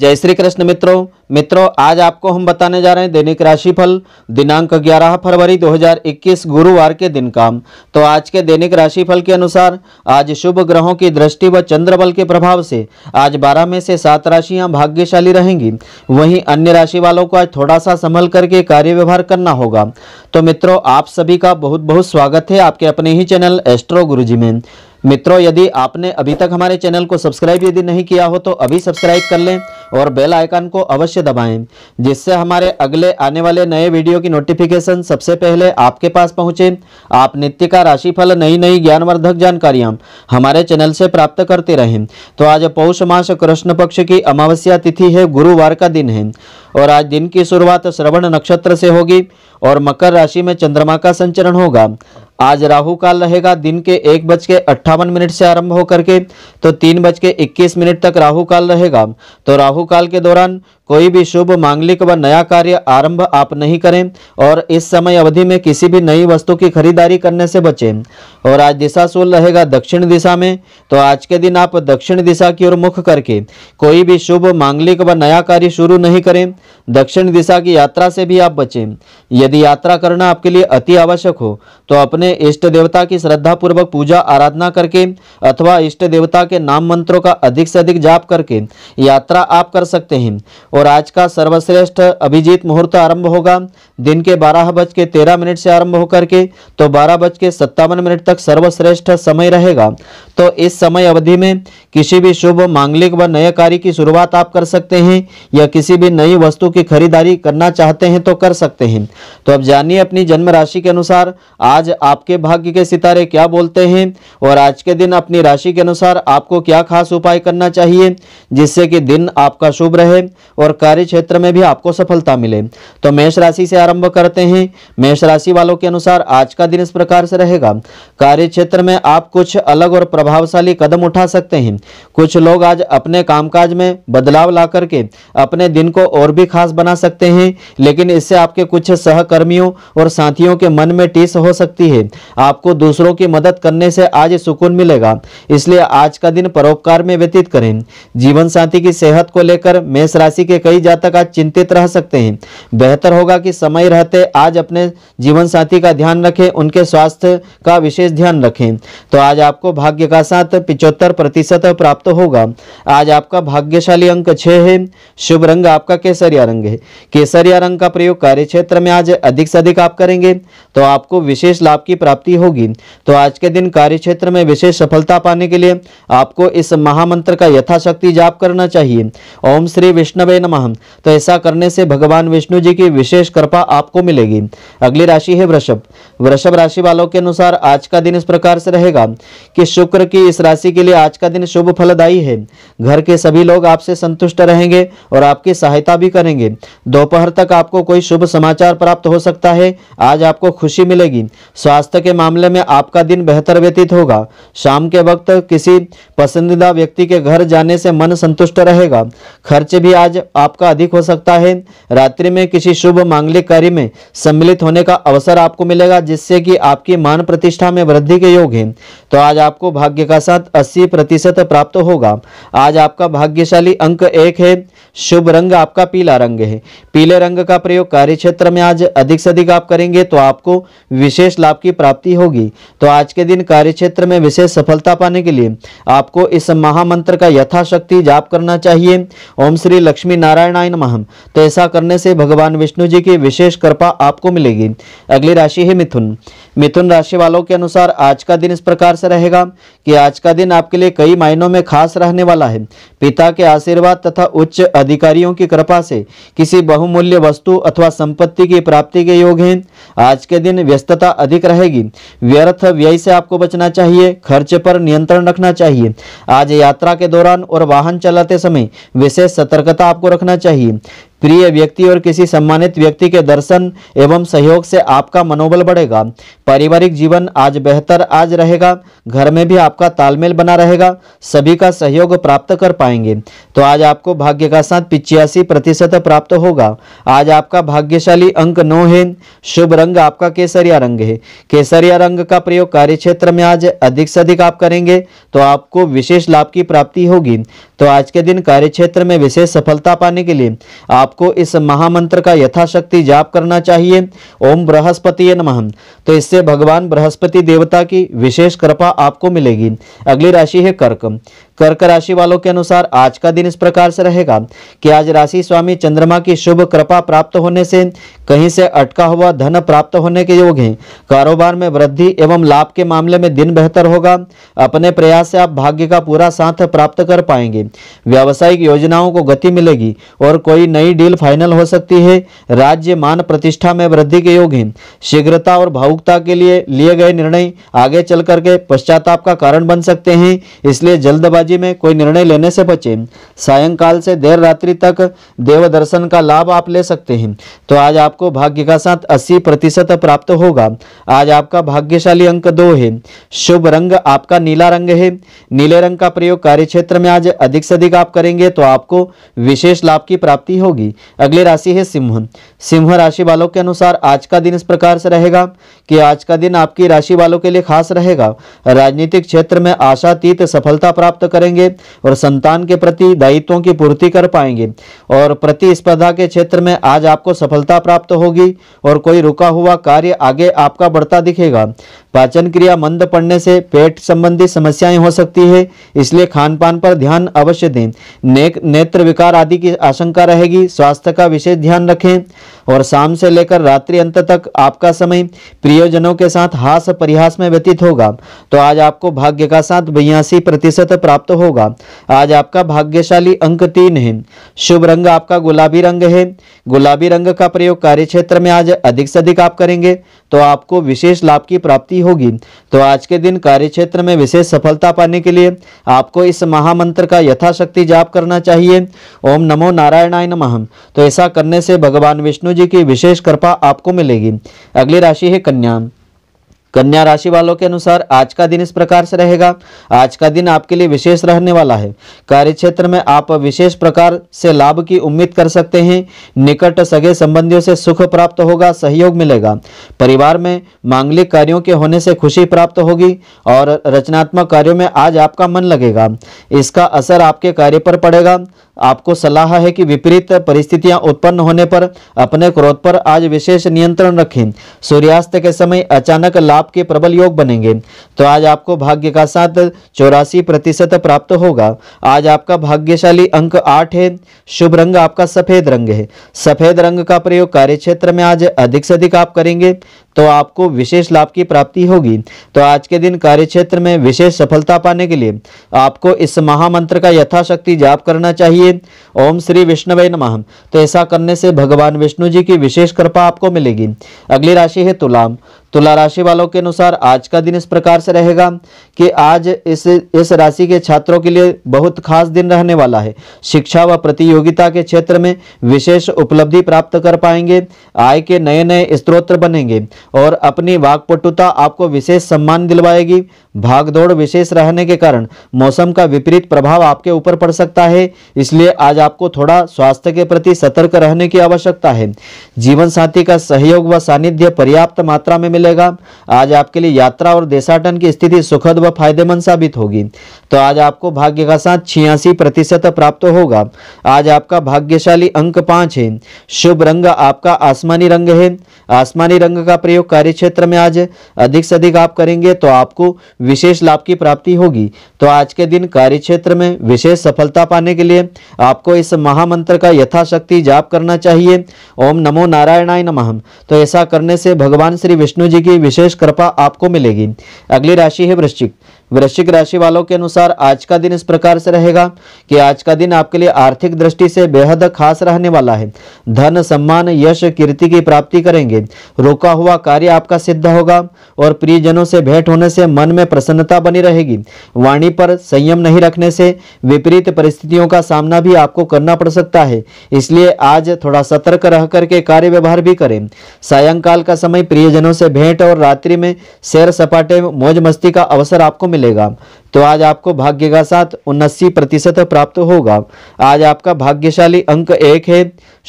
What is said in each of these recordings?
जय श्री कृष्ण मित्रों मित्रों आज आपको हम बताने जा रहे हैं दैनिक राशिफल दिनांक 11 फरवरी 2021 गुरुवार के दिन का तो आज के दैनिक राशिफल के अनुसार आज शुभ ग्रहों की दृष्टि व चंद्र बल के प्रभाव से आज 12 में से सात राशियां भाग्यशाली रहेंगी वहीं अन्य राशि वालों को आज थोड़ा सा संभल करके कार्य व्यवहार करना होगा तो मित्रों आप सभी का बहुत बहुत स्वागत है आपके अपने ही चैनल एस्ट्रो गुरु में मित्रों यदि आपने अभी तक हमारे चैनल को सब्सक्राइब यदि नहीं किया हो तो अभी सब्सक्राइब कर लें और बेल आइकन को अवश्य दबाएं जिससे हमारे अगले आने वाले नए वीडियो की नोटिफिकेशन सबसे पहले आपके पास पहुंचे आप नित्य का राशिफल नई नई ज्ञानवर्धक जानकारियां हमारे चैनल से प्राप्त करते रहें तो आज पौष मास कृष्ण पक्ष की अमावस्या तिथि है गुरुवार का दिन है और आज दिन की शुरुआत श्रवण नक्षत्र से होगी और मकर राशि में चंद्रमा का संचरण होगा आज राहु काल रहेगा दिन के एक बज के अट्ठावन मिनट से आरंभ होकर के तो तीन बज के इक्कीस मिनट तक राहु काल रहेगा तो राहु काल के दौरान कोई भी शुभ मांगलिक व नया कार्य आरंभ आप नहीं करें और इस समय अवधि में किसी भी नई वस्तु की खरीदारी करने से बचें और आज दिशा सूल रहेगा दक्षिण दिशा में तो आज के दिन आप दक्षिण दिशा की ओर मुख करके कोई भी शुभ मांगलिक व नया कार्य शुरू नहीं करें दक्षिण दिशा की यात्रा से भी आप बचें यदि यात्रा करना आपके लिए अति आवश्यक हो तो अपने अपने इष्ट देवता की श्रद्धा पूर्वक पूजा आराधना करके अथवा इष्ट देवता के नाम मंत्रों का अधिक से अधिक जाप करके यात्रा आप कर सकते हैं और आज का सर्वश्रेष्ठ अभिजीत मुहूर्त आरंभ होगा दिन के बारह बज के तेरह मिनट से आरंभ होकर के तो बारह बज के सत्तावन मिनट तक सर्वश्रेष्ठ समय रहेगा तो इस समय अवधि में किसी भी शुभ मांगलिक व नए कार्य की शुरुआत आप कर सकते हैं या किसी भी नई वस्तु की खरीदारी करना चाहते हैं तो कर सकते हैं तो अब जानिए अपनी जन्म राशि के अनुसार आज आप आपके भाग्य के सितारे क्या बोलते हैं और आज के दिन अपनी राशि के अनुसार आपको क्या खास उपाय करना चाहिए जिससे कि दिन आपका शुभ रहे और कार्य क्षेत्र में भी आपको सफलता मिले तो मेष राशि से आरंभ करते हैं मेष राशि वालों के अनुसार आज का दिन इस प्रकार से रहेगा कार्य क्षेत्र में आप कुछ अलग और प्रभावशाली कदम उठा सकते हैं कुछ लोग आज अपने कामकाज में बदलाव ला करके अपने दिन को और भी खास बना सकते हैं लेकिन इससे आपके कुछ सहकर्मियों और साथियों के मन में टीस हो सकती है आपको दूसरों की मदद करने से आज सुकून मिलेगा इसलिए आज का दिन परोपकार में व्यतीत करें जीवन साथी की सेहत को लेकर मेष राशि के कई जातक आज चिंतित रह सकते हैं बेहतर होगा कि समय रहते आज अपने जीवन साथी का ध्यान रखें उनके स्वास्थ्य का विशेष ध्यान रखें तो आज आपको भाग्य का साथ पिचहत्तर प्रतिशत प्राप्त होगा आज आपका भाग्यशाली अंक छः है शुभ रंग आपका केसरिया रंग है केसरिया रंग का प्रयोग कार्य क्षेत्र में आज अधिक से अधिक आप करेंगे तो आपको विशेष लाभ की की प्राप्ति होगी तो आज के दिन कार्य क्षेत्र में विशेष सफलता पाने के लिए आपको इस महामंत्र का यथाशक्ति जाप करना चाहिए ओम श्री विष्णवे नमः तो ऐसा करने से भगवान विष्णु जी की विशेष कृपा आपको मिलेगी अगली राशि है वृषभ वृषभ राशि वालों के अनुसार आज का दिन इस प्रकार से रहेगा कि शुक्र की इस राशि के लिए आज का दिन शुभ फलदायी है घर के सभी लोग आपसे संतुष्ट रहेंगे और आपकी सहायता भी करेंगे दोपहर तक आपको कोई शुभ समाचार प्राप्त हो सकता है आज आपको खुशी मिलेगी स्वास्थ्य स्वास्थ्य के मामले में आपका दिन बेहतर व्यतीत होगा शाम के वक्त किसी पसंदीदा व्यक्ति के घर जाने से मन संतुष्ट रहेगा खर्च भी आज आपका अधिक हो सकता है रात्रि में किसी शुभ मांगलिक कार्य में सम्मिलित होने का अवसर आपको मिलेगा जिससे कि आपकी मान प्रतिष्ठा में वृद्धि के योग है तो आज आपको भाग्य का साथ अस्सी प्रतिशत प्राप्त होगा आज आपका भाग्यशाली अंक एक है शुभ रंग आपका पीला रंग है पीले रंग का प्रयोग कार्य क्षेत्र में आज अधिक से अधिक आप करेंगे तो आपको विशेष लाभ की की प्राप्ति होगी तो आज के दिन कार्य क्षेत्र में विशेष सफलता पाने के लिए आपको इस महामंत्र का यथाशक्ति जाप करना चाहिए ओम श्री लक्ष्मी नारायणायन महम तो ऐसा करने से भगवान विष्णु जी की विशेष कृपा आपको मिलेगी अगली राशि है मिथुन मिथुन राशि वालों के अनुसार आज का दिन इस प्रकार से रहेगा कि आज का दिन आपके लिए कई मायनों में खास रहने वाला है पिता के आशीर्वाद तथा उच्च अधिकारियों की कृपा से किसी बहुमूल्य वस्तु अथवा संपत्ति की प्राप्ति के योग हैं आज के दिन व्यस्तता अधिक रहे रहेगी व्यर्थ व्यय से आपको बचना चाहिए खर्च पर नियंत्रण रखना चाहिए आज यात्रा के दौरान और वाहन चलाते समय विशेष सतर्कता आपको रखना चाहिए प्रिय व्यक्ति और किसी सम्मानित व्यक्ति के दर्शन एवं सहयोग से आपका मनोबल बढ़ेगा पारिवारिक जीवन आज बेहतर आज रहेगा घर में भी आपका तालमेल बना रहेगा सभी का सहयोग प्राप्त कर पाएंगे तो आज आपको भाग्य का साथ पिचासी प्रतिशत प्राप्त होगा आज आपका भाग्यशाली अंक नौ है शुभ रंग आपका केसरिया रंग है केसरिया रंग का प्रयोग कार्य क्षेत्र में आज अधिक से अधिक आप करेंगे तो आपको विशेष लाभ की प्राप्ति होगी तो आज के दिन कार्य क्षेत्र में विशेष सफलता पाने के लिए आप आपको इस महामंत्र का यथाशक्ति जाप करना चाहिए ओम बृहस्पति नमः तो इससे भगवान बृहस्पति देवता की विशेष कृपा आपको मिलेगी अगली राशि है कर्क कर्क राशि वालों के अनुसार आज का दिन इस प्रकार से रहेगा कि आज राशि स्वामी चंद्रमा की शुभ कृपा प्राप्त होने से कहीं से अटका हुआ धन प्राप्त होने के योग हैं कारोबार में वृद्धि एवं लाभ के मामले में दिन बेहतर होगा अपने प्रयास से आप भाग्य का पूरा साथ प्राप्त कर पाएंगे व्यावसायिक योजनाओं को गति मिलेगी और कोई नई डील फाइनल हो सकती है राज्य मान प्रतिष्ठा में वृद्धि के योग हैं शीघ्रता और भावुकता के लिए लिए गए निर्णय आगे चल करके पश्चाताप का कारण बन सकते हैं इसलिए जल्दबाजी में कोई निर्णय लेने से बचे सायंकाल से देर रात्रि तक देव दर्शन का लाभ आप ले सकते हैं तो आज आपको भाग्य का साथ अस्सी प्रतिशत प्राप्त होगा आज आपका भाग्यशाली अंक दो है शुभ रंग आपका नीला रंग है नीले रंग का प्रयोग कार्य क्षेत्र में आज अधिक से अधिक आप करेंगे तो आपको विशेष लाभ की प्राप्ति होगी होगी अगली राशि है सिंह सिंह राशि वालों के अनुसार आज का दिन इस प्रकार से रहेगा कि आज का दिन आपकी राशि वालों के लिए खास रहेगा राजनीतिक क्षेत्र में आशातीत सफलता प्राप्त करेंगे और संतान के प्रति दायित्वों की पूर्ति कर पाएंगे और प्रतिस्पर्धा के क्षेत्र में आज आपको सफलता प्राप्त होगी और कोई रुका हुआ कार्य आगे आपका बढ़ता दिखेगा पाचन क्रिया मंद पड़ने से पेट संबंधी समस्याएं हो सकती है इसलिए खान पान पर ध्यान अवश्य दें नेक नेत्र विकार आदि की आशंका रहेगी स्वास्थ्य का विशेष ध्यान रखें और शाम से लेकर रात्रि अंत तक आपका समय प्रियजनों के साथ हास परिहास में व्यतीत होगा तो आज आपको भाग्य का साथ बयासी प्रतिशत प्राप्त होगा आज आपका भाग्यशाली अंक तीन है शुभ रंग आपका गुलाबी रंग है गुलाबी रंग का प्रयोग कार्य क्षेत्र में आज अधिक से अधिक आप करेंगे तो आपको विशेष लाभ की प्राप्ति होगी तो आज के दिन कार्य क्षेत्र में विशेष सफलता पाने के लिए आपको इस महामंत्र का यथाशक्ति जाप करना चाहिए ओम नमो नारायणाय नमः तो ऐसा करने से भगवान विष्णु जी की विशेष कृपा आपको मिलेगी अगली राशि है कन्या कन्या राशि वालों के अनुसार आज का दिन इस प्रकार से रहेगा आज का दिन आपके लिए विशेष रहने वाला है कार्य क्षेत्र में आप विशेष प्रकार से लाभ की उम्मीद कर सकते हैं निकट सगे संबंधियों से सुख प्राप्त होगा सहयोग मिलेगा परिवार में मांगलिक कार्यों के होने से खुशी प्राप्त होगी और रचनात्मक कार्यों में आज आपका मन लगेगा इसका असर आपके कार्य पर पड़ेगा आपको सलाह है कि विपरीत परिस्थितियां उत्पन्न होने पर अपने क्रोध पर आज विशेष नियंत्रण रखें सूर्यास्त के समय अचानक लाभ के प्रबल योग बनेंगे तो आज आपको भाग्य का साथ चौरासी प्रतिशत प्राप्त होगा आज आपका भाग्यशाली अंक आठ है शुभ रंग आपका सफेद रंग है सफेद रंग का प्रयोग कार्य क्षेत्र में आज अधिक से अधिक आप करेंगे तो आपको विशेष लाभ की प्राप्ति होगी तो आज के दिन कार्य क्षेत्र में विशेष सफलता पाने के लिए आपको इस महामंत्र का यथाशक्ति जाप करना चाहिए ओम श्री विष्णु नमः तो ऐसा करने से भगवान विष्णु जी की विशेष कृपा आपको मिलेगी अगली राशि है तुलाम तुला राशि वालों के अनुसार आज का दिन इस प्रकार से रहेगा कि आज इस इस राशि के छात्रों के लिए बहुत खास दिन रहने वाला है शिक्षा व प्रतियोगिता के क्षेत्र में विशेष उपलब्धि प्राप्त कर पाएंगे आय के नए नए स्त्रोत बनेंगे और अपनी वाकपटुता आपको विशेष सम्मान दिलवाएगी भागदौड़ विशेष रहने के कारण मौसम का विपरीत प्रभाव आपके ऊपर पड़ सकता है इसलिए आज आपको थोड़ा स्वास्थ्य के प्रति सतर्क रहने की आवश्यकता है जीवन साथी का सहयोग व सानिध्य पर्याप्त मात्रा में मिले मिलेगा आज आपके लिए यात्रा और देशाटन की स्थिति सुखद व फायदेमंद साबित होगी तो आज आपको भाग्य का साथ छियासी प्रतिशत प्राप्त होगा आज आपका भाग्यशाली अंक पांच है शुभ रंग आपका आसमानी रंग है आसमानी रंग का प्रयोग कार्य क्षेत्र में आज अधिक से अधिक आप करेंगे तो आपको विशेष लाभ की प्राप्ति होगी तो आज के दिन कार्य क्षेत्र में विशेष सफलता पाने के लिए आपको इस महामंत्र का यथाशक्ति जाप करना चाहिए ओम नमो नारायणाय नमः तो ऐसा करने से भगवान श्री विष्णु जी की विशेष कृपा आपको मिलेगी अगली राशि है वृश्चिक वृश्चिक राशि वालों के अनुसार आज का दिन इस प्रकार से रहेगा कि आज का दिन आपके लिए आर्थिक दृष्टि से बेहद खास रहने वाला है धन सम्मान यश कीर्ति की प्राप्ति करेंगे रोका हुआ कार्य आपका सिद्ध होगा और प्रियजनों से भेंट होने से मन में प्रसन्नता बनी रहेगी वाणी पर संयम नहीं रखने से विपरीत परिस्थितियों का सामना भी आपको करना पड़ सकता है इसलिए आज थोड़ा सतर्क रह करके कार्य व्यवहार भी करें सायंकाल का समय प्रियजनों से भेंट भेंट और रात्रि में सैर सपाटे मौज मस्ती का अवसर आपको मिलेगा तो आज आपको भाग्य का साथ उन्नासी प्रतिशत प्राप्त होगा आज आपका भाग्यशाली अंक एक है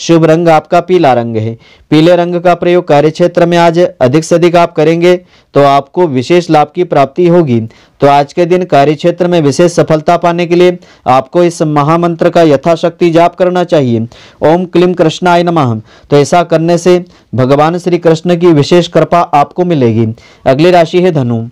शुभ रंग आपका पीला रंग है पीले रंग का प्रयोग कार्य क्षेत्र में आज अधिक से अधिक आप करेंगे तो आपको विशेष लाभ की प्राप्ति होगी तो आज के दिन कार्य क्षेत्र में विशेष सफलता पाने के लिए आपको इस महामंत्र का यथाशक्ति जाप करना चाहिए ओम क्लीम कृष्णाय नमः तो ऐसा करने से भगवान श्री कृष्ण की विशेष कृपा आपको मिलेगी अगली राशि है धनु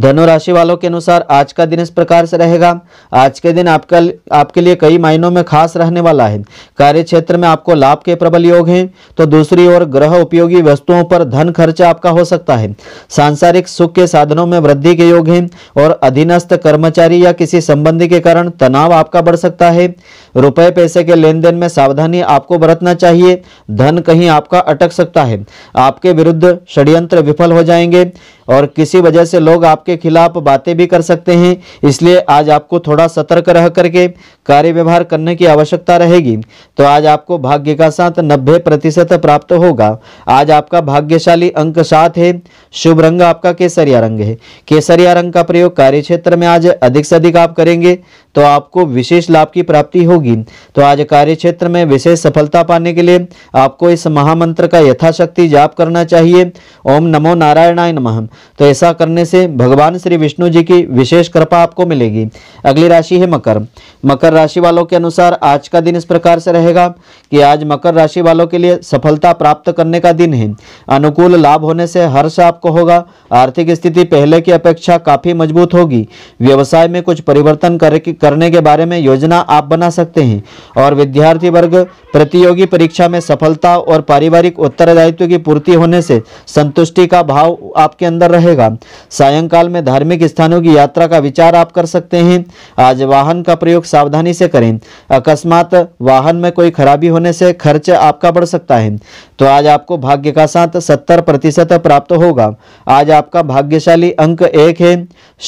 धनु राशि वालों के अनुसार आज का दिन इस प्रकार से रहेगा आज के दिन आपका आपके लिए कई मायनों में खास रहने वाला है कार्य क्षेत्र में आपको लाभ के प्रबल योग हैं तो दूसरी ओर ग्रह उपयोगी वस्तुओं पर धन खर्चा आपका हो सकता है सांसारिक सुख के साधनों में वृद्धि के योग हैं और अधीनस्थ कर्मचारी या किसी संबंधी के कारण तनाव आपका बढ़ सकता है रुपये पैसे के लेन देन में सावधानी आपको बरतना चाहिए धन कहीं आपका अटक सकता है आपके विरुद्ध षड्यंत्र विफल हो जाएंगे और किसी वजह से लोग आप आपके खिलाफ बातें भी कर सकते हैं इसलिए आज आपको थोड़ा सतर्क रह करके कार्य व्यवहार करने की आवश्यकता रहेगी तो आज आपको भाग्य का साथ नब्बे प्रतिशत प्राप्त होगा आज आपका भाग्यशाली अंक सात है शुभ रंग आपका केसरिया रंग है केसरिया रंग का प्रयोग कार्य क्षेत्र में आज अधिक से अधिक आप करेंगे तो आपको विशेष लाभ की प्राप्ति होगी तो आज कार्य क्षेत्र में विशेष सफलता पाने के लिए आपको इस महामंत्र का यथाशक्ति जाप करना चाहिए ओम नमो नारायणाय नमः तो ऐसा करने से भगवान भगवान श्री विष्णु जी की विशेष कृपा आपको मिलेगी अगली राशि है मकर मकर राशि वालों के अनुसार आज का दिन इस प्रकार से रहेगा कि आज मकर राशि वालों के लिए सफलता प्राप्त करने का दिन है अनुकूल लाभ होने से हर्ष आपको होगा आर्थिक स्थिति पहले की अपेक्षा काफ़ी मजबूत होगी व्यवसाय में कुछ परिवर्तन करने के बारे में योजना आप बना सकते हैं और विद्यार्थी वर्ग प्रतियोगी परीक्षा में सफलता और पारिवारिक उत्तरदायित्व की पूर्ति होने से संतुष्टि का भाव आपके अंदर रहेगा सायंकाल काल में धार्मिक स्थानों की यात्रा का विचार आप कर सकते हैं आज वाहन का प्रयोग सावधानी से करें अकस्मात वाहन में कोई खराबी होने से खर्च आपका बढ़ सकता है तो आज आपको भाग्य का साथ सत्तर प्रतिशत प्राप्त होगा आज आपका भाग्यशाली अंक एक है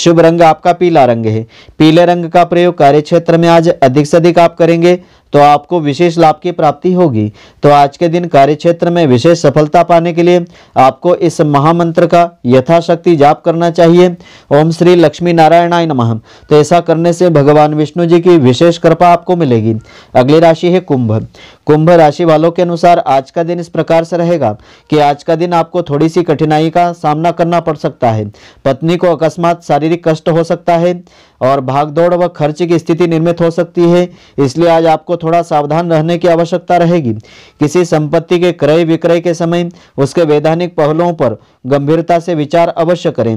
शुभ रंग आपका पीला रंग है पीले रंग का प्रयोग कार्य में आज अधिक से अधिक आप करेंगे तो आपको विशेष लाभ की प्राप्ति होगी तो आज के दिन कार्य क्षेत्र में विशेष सफलता पाने के लिए आपको इस महामंत्र का यथाशक्ति जाप करना चाहिए ओम श्री लक्ष्मी नारायणाय नमः तो ऐसा करने से भगवान विष्णु जी की विशेष कृपा आपको मिलेगी अगली राशि है कुंभ कुंभ राशि वालों के अनुसार आज का दिन इस प्रकार से रहेगा कि आज का दिन आपको थोड़ी सी कठिनाई का सामना करना पड़ सकता है पत्नी को अकस्मात शारीरिक कष्ट हो सकता है और भागदौड़ व खर्च की स्थिति निर्मित हो सकती है इसलिए आज आपको थोड़ा सावधान रहने की आवश्यकता रहेगी किसी संपत्ति के क्रय विक्रय के समय उसके वैधानिक पहलुओं पर गंभीरता से विचार अवश्य करें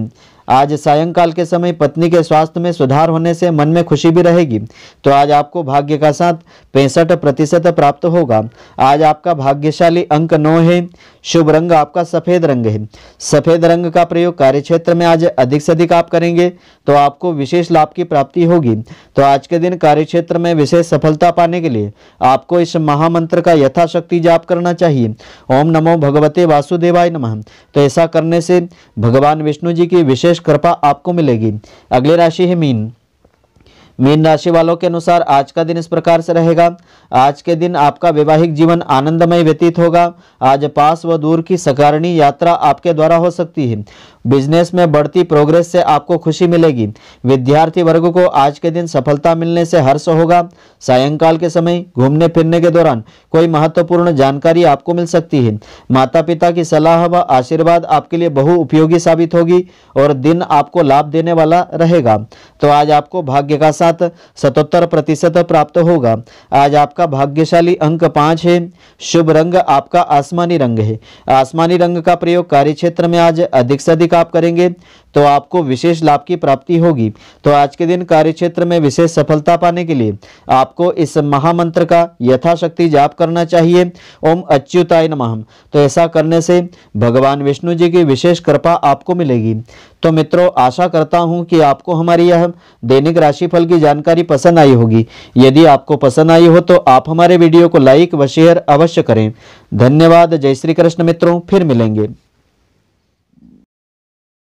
आज सायंकाल के समय पत्नी के स्वास्थ्य में सुधार होने से मन में खुशी भी रहेगी तो आज आपको भाग्य का साथ पैंसठ प्रतिशत प्राप्त होगा आज आपका भाग्यशाली अंक नौ है शुभ रंग आपका सफ़ेद रंग है सफ़ेद रंग का प्रयोग कार्य क्षेत्र में आज अधिक से अधिक आप करेंगे तो आपको विशेष लाभ की प्राप्ति होगी तो आज के दिन कार्यक्षेत्र में विशेष सफलता पाने के लिए आपको इस महामंत्र का यथाशक्ति जाप करना चाहिए ओम नमो भगवते वासुदेवाय नमः तो ऐसा करने से भगवान विष्णु जी की विशेष कृपा आपको मिलेगी अगली राशि है मीन मीन राशि वालों के अनुसार आज का दिन इस प्रकार से रहेगा आज के दिन आपका वैवाहिक जीवन आनंदमय व्यतीत होगा आज पास व दूर की सकारणी यात्रा आपके द्वारा हो सकती है बिजनेस में बढ़ती प्रोग्रेस से आपको खुशी मिलेगी विद्यार्थी वर्ग को आज के दिन सफलता मिलने से हर्ष होगा सायंकाल के समय घूमने फिरने के दौरान कोई महत्वपूर्ण जानकारी आपको मिल सकती है माता पिता की सलाह व आशीर्वाद आपके लिए बहु उपयोगी साबित होगी और दिन आपको लाभ देने वाला रहेगा तो आज आपको भाग्य का साथ साथ सतहत्तर प्रतिशत प्राप्त होगा आज आपका भाग्यशाली अंक पांच है शुभ रंग आपका आसमानी रंग है आसमानी रंग का प्रयोग कार्य क्षेत्र में आज अधिक से अधिक आप करेंगे तो आपको विशेष लाभ की प्राप्ति होगी तो आज के दिन कार्य क्षेत्र में विशेष सफलता पाने के लिए आपको इस महामंत्र का यथाशक्ति जाप करना चाहिए ओम अच्युताय नम तो ऐसा करने से भगवान विष्णु जी की विशेष कृपा आपको मिलेगी तो मित्रों आशा करता हूं कि आपको हमारी यह दैनिक राशिफल की जानकारी पसंद आई होगी यदि आपको पसंद आई हो तो आप हमारे वीडियो को लाइक व शेयर अवश्य करें धन्यवाद जय श्री कृष्ण मित्रों फिर मिलेंगे